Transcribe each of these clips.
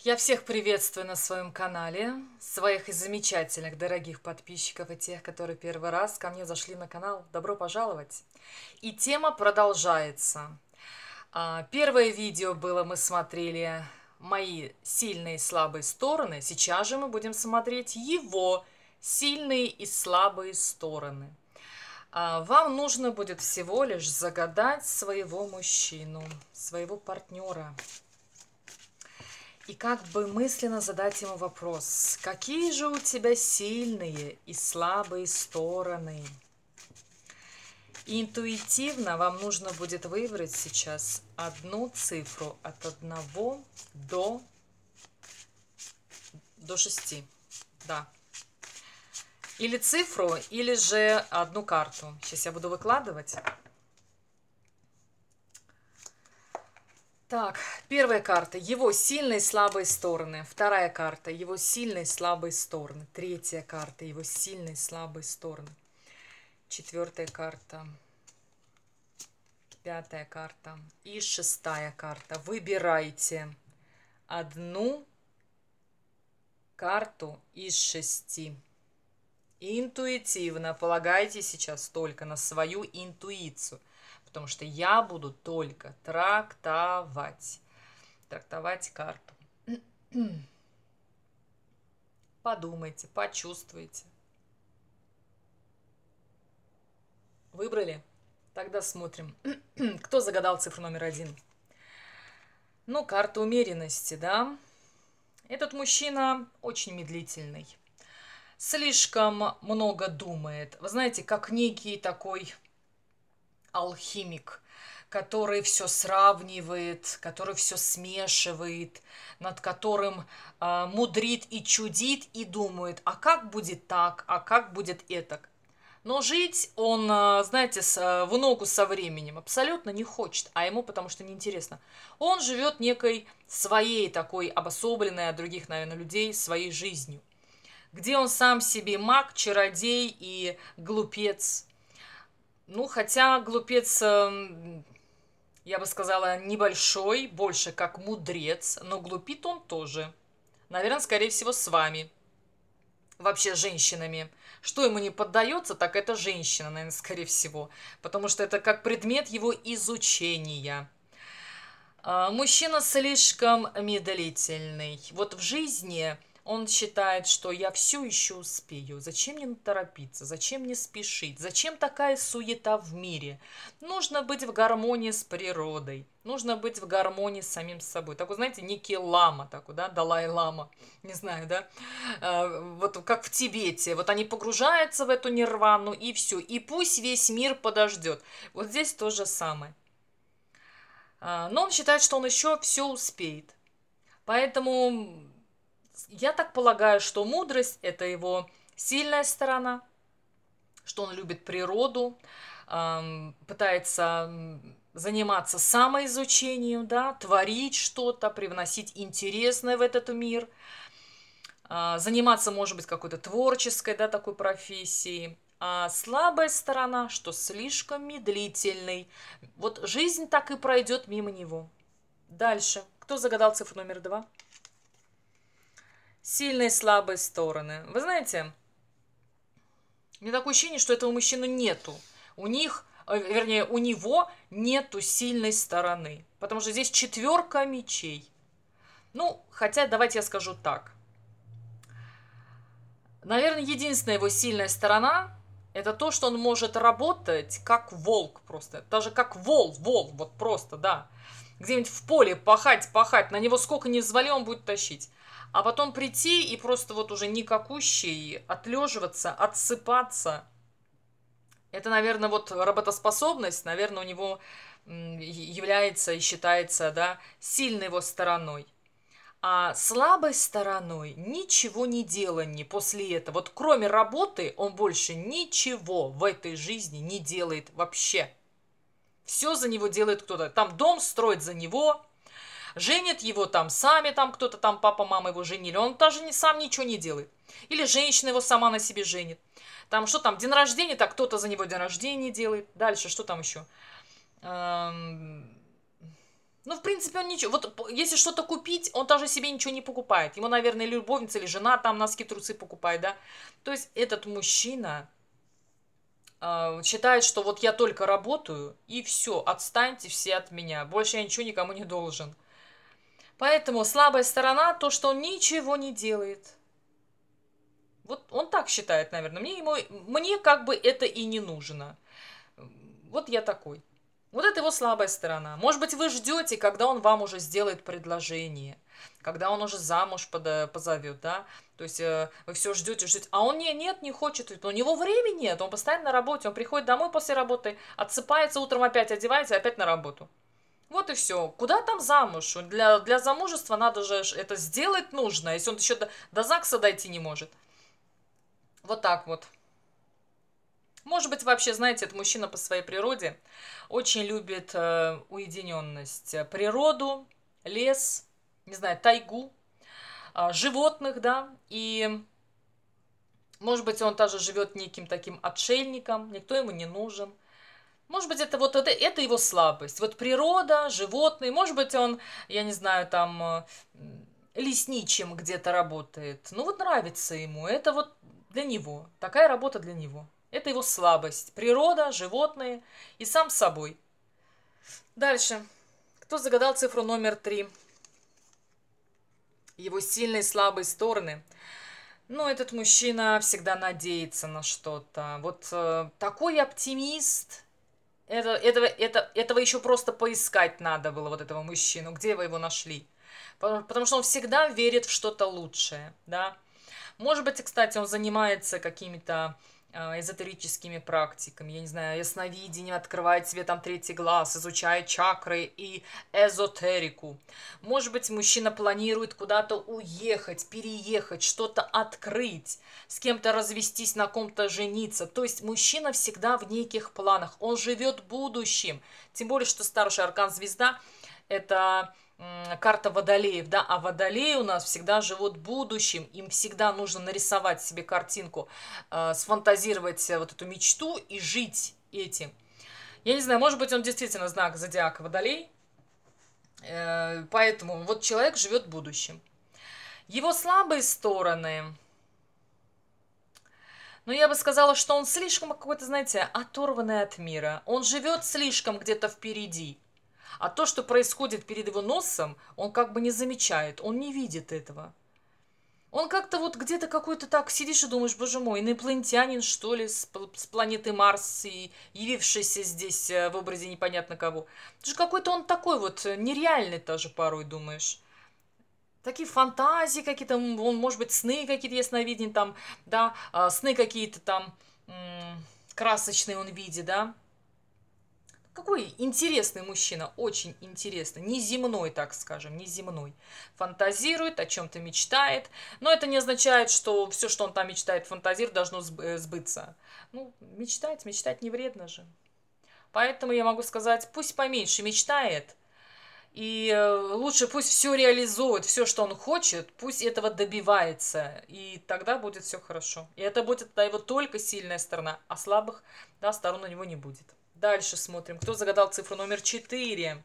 Я всех приветствую на своем канале, своих замечательных, дорогих подписчиков и тех, которые первый раз ко мне зашли на канал. Добро пожаловать! И тема продолжается. А, первое видео было, мы смотрели мои сильные и слабые стороны. Сейчас же мы будем смотреть его сильные и слабые стороны. А, вам нужно будет всего лишь загадать своего мужчину, своего партнера и как бы мысленно задать ему вопрос, какие же у тебя сильные и слабые стороны? И интуитивно вам нужно будет выбрать сейчас одну цифру от 1 до, до 6. Да. Или цифру, или же одну карту. Сейчас я буду выкладывать. Так, первая карта. Его сильные и слабые стороны. Вторая карта. Его сильные и слабые стороны. Третья карта. Его сильные и слабые стороны. Четвертая карта. Пятая карта. И шестая карта. Выбирайте одну карту из шести. Интуитивно полагайте сейчас только на свою интуицию – потому что я буду только трактовать, трактовать карту. Подумайте, почувствуйте. Выбрали? Тогда смотрим. Кто загадал цифру номер один? Ну, карта умеренности, да? Этот мужчина очень медлительный. Слишком много думает. Вы знаете, как некий такой алхимик, который все сравнивает, который все смешивает, над которым э, мудрит и чудит и думает, а как будет так, а как будет это. Но жить он, а, знаете, а, в ногу со временем абсолютно не хочет, а ему потому что неинтересно. Он живет некой своей такой обособленной от других, наверное, людей своей жизнью, где он сам себе маг, чародей и глупец – ну, хотя глупец, эм, я бы сказала, небольшой, больше как мудрец, но глупит он тоже. Наверное, скорее всего, с вами. Вообще, женщинами. Что ему не поддается, так это женщина, наверное, скорее всего. Потому что это как предмет его изучения. А, мужчина слишком медлительный. Вот в жизни он считает, что я все еще успею. Зачем мне торопиться? Зачем мне спешить? Зачем такая суета в мире? Нужно быть в гармонии с природой. Нужно быть в гармонии с самим собой. Так, знаете, некий лама, такой, да, Далай-лама, не знаю, да, э, вот как в Тибете. Вот они погружаются в эту нирвану и все. И пусть весь мир подождет. Вот здесь то же самое. А, но он считает, что он еще все успеет. Поэтому я так полагаю, что мудрость – это его сильная сторона, что он любит природу, пытается заниматься самоизучением, да, творить что-то, привносить интересное в этот мир, а, заниматься, может быть, какой-то творческой, да, такой профессией. А слабая сторона, что слишком медлительный. Вот жизнь так и пройдет мимо него. Дальше. Кто загадал цифру номер два? сильные и слабые стороны. Вы знаете, мне такое ощущение, что этого мужчину нету. У них, э, вернее, у него нету сильной стороны. Потому что здесь четверка мечей. Ну, хотя давайте я скажу так. Наверное, единственная его сильная сторона – это то, что он может работать как волк просто. Даже как вол, вол, вот просто, да. Где-нибудь в поле пахать, пахать. На него сколько не звали, он будет тащить а потом прийти и просто вот уже никакущий, отлеживаться, отсыпаться. Это, наверное, вот работоспособность, наверное, у него является и считается, да, сильной его стороной. А слабой стороной ничего не делание после этого. Вот кроме работы он больше ничего в этой жизни не делает вообще. Все за него делает кто-то. Там дом строит за него, Женят его там сами, там кто-то там, папа, мама его женили. Он даже не, сам ничего не делает. Или женщина его сама на себе женит. Там что там, день рождения, так кто-то за него день рождения делает. Дальше, что там еще? Эм, ну, в принципе, он ничего... Вот если что-то купить, он даже себе ничего не покупает. Ему, наверное, любовница, или жена там носки, трусы покупает, да? То есть этот мужчина э, считает, что вот я только работаю, и все, отстаньте все от меня. Больше я ничего никому не должен. Поэтому слабая сторона то, что он ничего не делает. Вот он так считает, наверное. Мне, ему, мне как бы это и не нужно. Вот я такой. Вот это его слабая сторона. Может быть, вы ждете, когда он вам уже сделает предложение, когда он уже замуж под, позовет, да? То есть э, вы все ждете, ждете. А он не, нет, не хочет. У него времени нет, он постоянно на работе. Он приходит домой после работы, отсыпается, утром опять одевается, и опять на работу. Вот и все. Куда там замуж? Для, для замужества надо же это сделать нужно, если он еще до, до ЗАГСа дойти не может. Вот так вот. Может быть, вообще, знаете, этот мужчина по своей природе очень любит э, уединенность, э, природу, лес, не знаю, тайгу, э, животных, да, и, может быть, он даже живет неким таким отшельником, никто ему не нужен – может быть, это вот это, это его слабость. Вот природа, животные. Может быть, он, я не знаю, там э, лесничим где-то работает. Ну вот нравится ему. Это вот для него. Такая работа для него. Это его слабость. Природа, животные и сам собой. Дальше. Кто загадал цифру номер три? Его сильные и слабые стороны. Ну, этот мужчина всегда надеется на что-то. Вот э, такой оптимист, это, этого, это, этого еще просто поискать надо было, вот этого мужчину. Где вы его нашли? Потому что он всегда верит в что-то лучшее, да. Может быть, кстати, он занимается какими-то Э, эзотерическими практиками, я не знаю, ясновидение, открывает себе там третий глаз, изучает чакры и эзотерику. Может быть, мужчина планирует куда-то уехать, переехать, что-то открыть, с кем-то развестись, на ком-то жениться. То есть мужчина всегда в неких планах, он живет будущим. Тем более, что старший аркан звезда – это карта водолеев, да, а водолеи у нас всегда живут будущим, им всегда нужно нарисовать себе картинку, э, сфантазировать э, вот эту мечту и жить этим. Я не знаю, может быть, он действительно знак зодиака водолей, э, поэтому вот человек живет будущим. Его слабые стороны, но ну, я бы сказала, что он слишком какой-то, знаете, оторванный от мира. Он живет слишком где-то впереди. А то, что происходит перед его носом, он как бы не замечает, он не видит этого. Он как-то вот где-то какой-то так сидишь и думаешь, боже мой, инопланетянин, что ли, с, с планеты Марс и явившийся здесь э, в образе непонятно кого. Ты же какой-то он такой вот э, нереальный тоже порой думаешь. Такие фантазии какие-то, он, может быть, сны какие-то ясновидения там, да, а, сны какие-то там красочные он видит, да. Какой интересный мужчина, очень интересный, неземной, так скажем, неземной. Фантазирует, о чем-то мечтает, но это не означает, что все, что он там мечтает, фантазирует, должно э, сбыться. Ну, мечтать, мечтать не вредно же. Поэтому я могу сказать, пусть поменьше мечтает, и э, лучше пусть все реализует, все, что он хочет, пусть этого добивается, и тогда будет все хорошо. И это будет его только сильная сторона, а слабых да, сторон у него не будет. Дальше смотрим. Кто загадал цифру номер 4?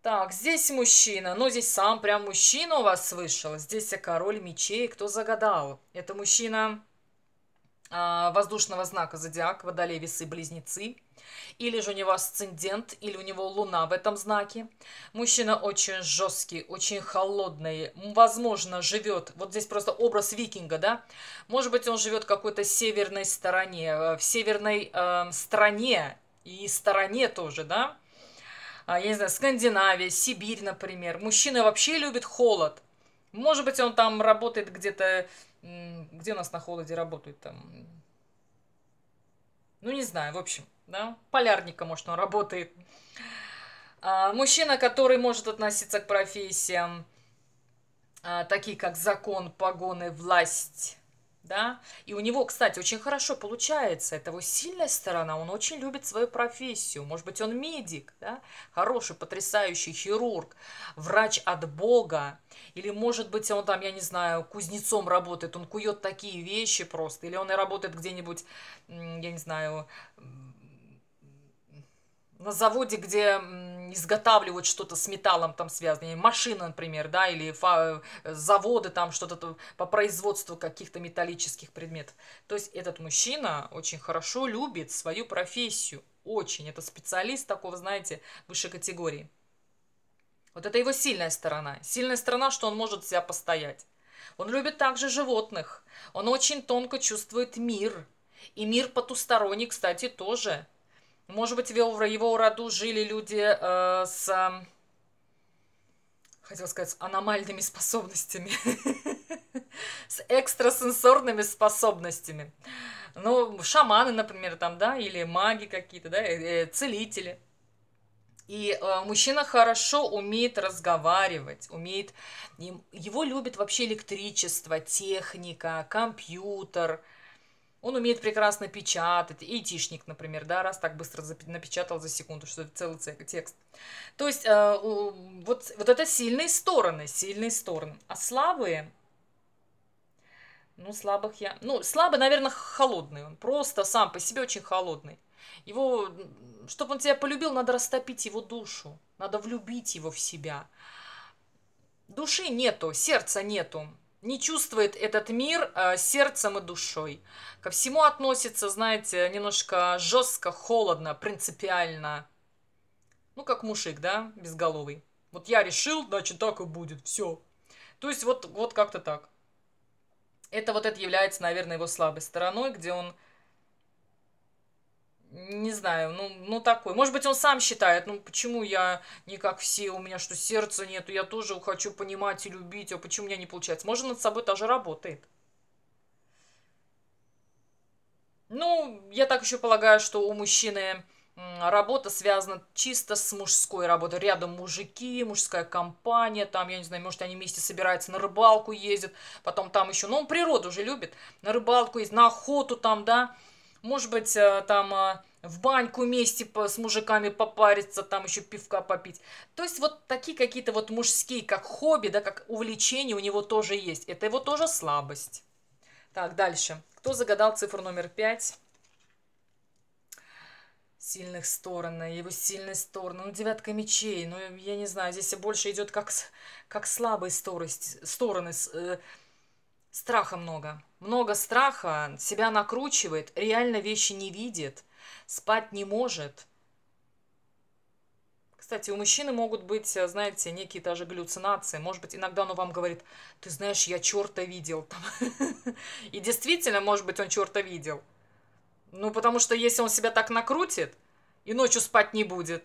Так, здесь мужчина. Ну, здесь сам прям мужчина у вас вышел. Здесь король мечей. Кто загадал? Это мужчина а, воздушного знака зодиак, водолей, весы, близнецы. Или же у него асцендент, или у него луна в этом знаке. Мужчина очень жесткий, очень холодный. Возможно, живет, вот здесь просто образ викинга, да? Может быть, он живет в какой-то северной стороне, э, в северной э, стране и стороне тоже, да? А, я не знаю, Скандинавия, Сибирь, например. Мужчина вообще любит холод. Может быть, он там работает где-то... Где у нас на холоде работают там? Ну, не знаю, в общем, да, полярника, может, он работает. А, мужчина, который может относиться к профессиям, а, такие как закон, погоны, власть, да, и у него, кстати, очень хорошо получается, это его сильная сторона, он очень любит свою профессию, может быть, он медик, да, хороший, потрясающий хирург, врач от Бога, или, может быть, он там, я не знаю, кузнецом работает, он кует такие вещи просто, или он и работает где-нибудь, я не знаю, на заводе, где изготавливают что-то с металлом там связанное, машины, например, да, или э, заводы там что-то по производству каких-то металлических предметов. То есть этот мужчина очень хорошо любит свою профессию, очень. Это специалист такого, знаете, высшей категории. Вот это его сильная сторона. Сильная сторона, что он может себя постоять. Он любит также животных. Он очень тонко чувствует мир. И мир потусторонний, кстати, тоже – может быть, в его роду жили люди э, с, э, хотел сказать, с аномальными способностями, с экстрасенсорными способностями. Ну, шаманы, например, там, да, или маги какие-то, да, э, э, целители. И э, мужчина хорошо умеет разговаривать, умеет... Его любит вообще электричество, техника, компьютер, он умеет прекрасно печатать. Айтишник, например, да, раз так быстро напечатал за секунду, что это целый текст. То есть э, вот, вот это сильные стороны, сильные стороны. А слабые, ну, слабых я... Ну, слабый, наверное, холодный. Он просто сам по себе очень холодный. Его, чтобы он тебя полюбил, надо растопить его душу. Надо влюбить его в себя. Души нету, сердца нету не чувствует этот мир э, сердцем и душой. Ко всему относится, знаете, немножко жестко, холодно, принципиально. Ну, как мужик, да, безголовый. Вот я решил, значит, так и будет, все. То есть вот, вот как-то так. Это вот это является, наверное, его слабой стороной, где он не знаю, ну, ну такой. Может быть, он сам считает, ну почему я не как все, у меня что, сердца нету, я тоже хочу понимать и любить, а почему у меня не получается? Может, над собой тоже работает. Ну, я так еще полагаю, что у мужчины работа связана чисто с мужской работой. Рядом мужики, мужская компания, там, я не знаю, может, они вместе собираются, на рыбалку ездят, потом там еще, ну, он природу же любит, на рыбалку ездит, на охоту там, да, может быть, э, там э, в баньку вместе с мужиками попариться, там еще пивка попить. То есть вот такие какие-то вот мужские, как хобби, да, как увлечение у него тоже есть. Это его тоже слабость. Так, дальше. Кто загадал цифру номер пять? Сильных сторон, его сильные стороны. Ну, девятка мечей, ну, я не знаю, здесь больше идет как, как слабые стороны, стороны э, Страха много. Много страха, себя накручивает, реально вещи не видит, спать не может. Кстати, у мужчины могут быть, э, знаете, некие даже галлюцинации. Может быть, иногда он вам говорит, ты знаешь, я черта видел. И действительно, может быть, он черта видел. Ну, потому что если он себя так накрутит, и ночью спать не будет.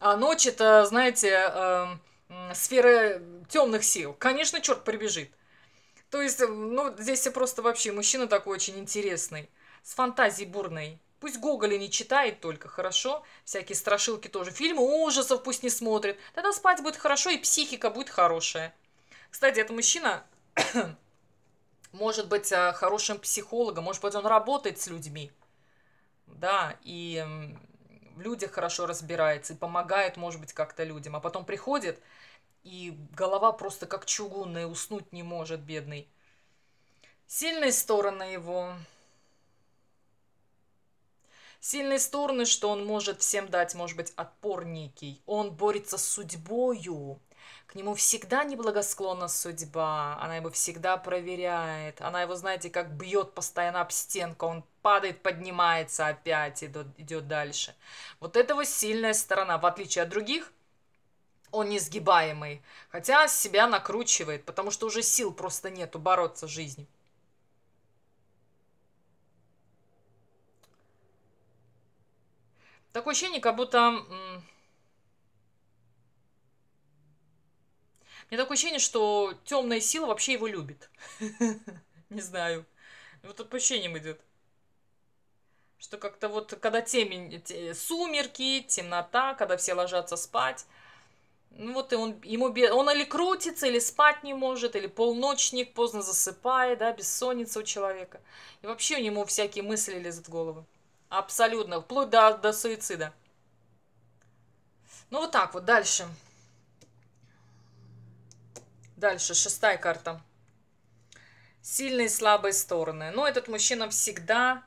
А ночь это, знаете, э, э, сфера темных сил. Конечно, черт прибежит. То есть, ну, здесь просто вообще мужчина такой очень интересный, с фантазией бурной. Пусть Гоголя не читает только, хорошо? Всякие страшилки тоже. Фильмы ужасов пусть не смотрит. Тогда спать будет хорошо, и психика будет хорошая. Кстати, этот мужчина может быть э, хорошим психологом, может быть, он работает с людьми. Да, и в людях хорошо разбирается, и помогает, может быть, как-то людям. А потом приходит и голова просто как чугунная, уснуть не может, бедный. Сильные стороны его. Сильные стороны, что он может всем дать, может быть, отпор некий. Он борется с судьбою. К нему всегда неблагосклонна судьба. Она его всегда проверяет. Она его, знаете, как бьет постоянно об стенку. Он падает, поднимается опять, идет, идет дальше. Вот это его сильная сторона. В отличие от других, он несгибаемый. Хотя себя накручивает, потому что уже сил просто нету бороться с жизнью. Такое ощущение, как будто... Мне такое ощущение, что темная сила вообще его любит. Не знаю. Вот по ощущениям идет. Что как-то вот, когда темень, сумерки, темнота, когда все ложатся спать, ну вот и он, ему, он или крутится, или спать не может, или полночник, поздно засыпает, да, бессонница у человека. И вообще у него всякие мысли лезут в голову. Абсолютно, вплоть до, до суицида. Ну вот так вот, дальше. Дальше, шестая карта. Сильные и слабые стороны. Но этот мужчина всегда,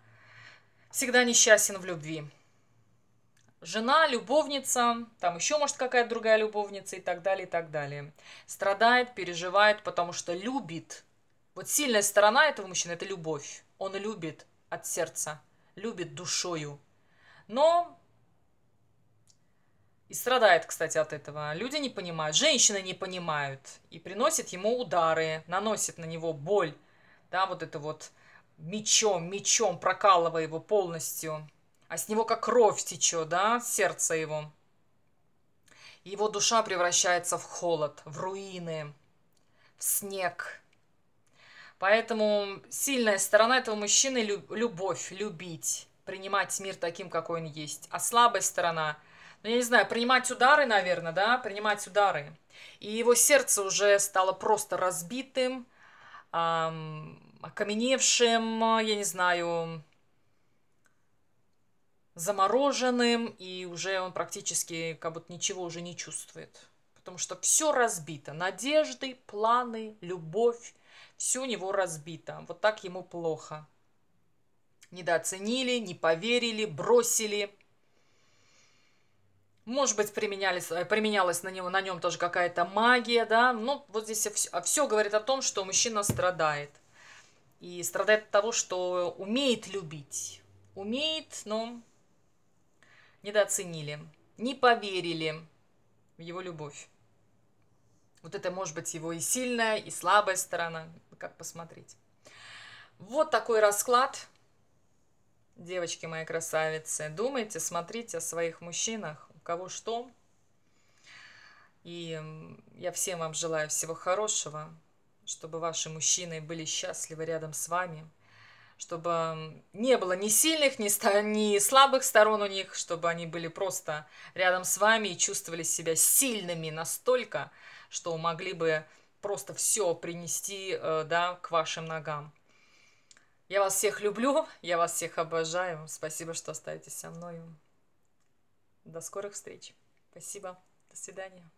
всегда несчастен в любви жена, любовница, там еще, может, какая-то другая любовница и так далее, и так далее. Страдает, переживает, потому что любит. Вот сильная сторона этого мужчины – это любовь. Он любит от сердца, любит душою. Но и страдает, кстати, от этого. Люди не понимают, женщины не понимают. И приносит ему удары, наносит на него боль. Да, вот это вот мечом, мечом прокалывая его полностью а с него как кровь течет, да, сердце его. Его душа превращается в холод, в руины, в снег. Поэтому сильная сторона этого мужчины – любовь, любить, принимать мир таким, какой он есть. А слабая сторона ну, я не знаю, принимать удары, наверное, да, принимать удары. И его сердце уже стало просто разбитым, эм, окаменевшим, я не знаю, замороженным, и уже он практически как будто ничего уже не чувствует. Потому что все разбито. Надежды, планы, любовь. Все у него разбито. Вот так ему плохо. Недооценили, не поверили, бросили. Может быть, применялись, э, применялась на, него, на нем тоже какая-то магия, да. Ну, вот здесь все, а все говорит о том, что мужчина страдает. И страдает от того, что умеет любить. Умеет, но недооценили, не поверили в его любовь. Вот это может быть его и сильная, и слабая сторона, как посмотреть. Вот такой расклад, девочки мои красавицы. Думайте, смотрите о своих мужчинах, у кого что. И я всем вам желаю всего хорошего, чтобы ваши мужчины были счастливы рядом с вами – чтобы не было ни сильных, ни, ни слабых сторон у них, чтобы они были просто рядом с вами и чувствовали себя сильными настолько, что могли бы просто все принести э, да, к вашим ногам. Я вас всех люблю, я вас всех обожаю. Спасибо, что остаетесь со мной. До скорых встреч. Спасибо. До свидания.